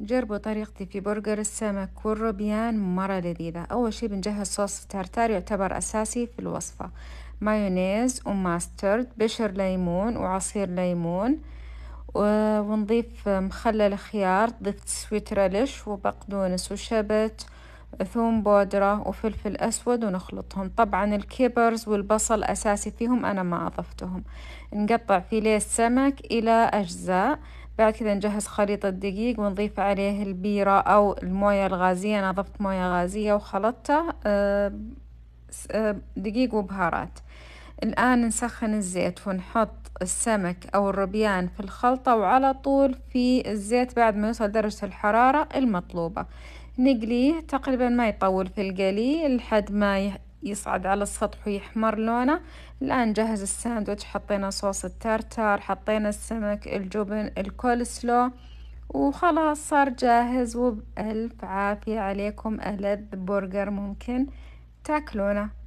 جربوا طريقتي في برجر السمك والروبيان مرة لذيذة أول شي بنجهز صوص التارتار يعتبر أساسي في الوصفة مايونيز وماسترد بشر ليمون وعصير ليمون ونضيف مخلل خيار ضفت سويت ريليش وبقدونس وشبت ثوم بودرة وفلفل أسود ونخلطهم طبعا الكيبرز والبصل أساسي فيهم أنا ما أضفتهم نقطع فيليه السمك إلى أجزاء بعد كذا نجهز خليط الدقيق ونضيف عليه البيرة أو الموية الغازية أنا ضفت موية غازية وخلطتها آه، آه، دقيق وبهارات الآن نسخن الزيت ونحط السمك أو الربيان في الخلطة وعلى طول في الزيت بعد ما يوصل درجة الحرارة المطلوبة نقليه تقريبا ما يطول في القلي لحد ما يصعد على السطح ويحمر لونه الآن جهز الساندويتش حطينا صوص التارتار حطينا السمك الجبن الكولسلو وخلاص صار جاهز وبألف عافية عليكم ألذ برجر ممكن تاكلونه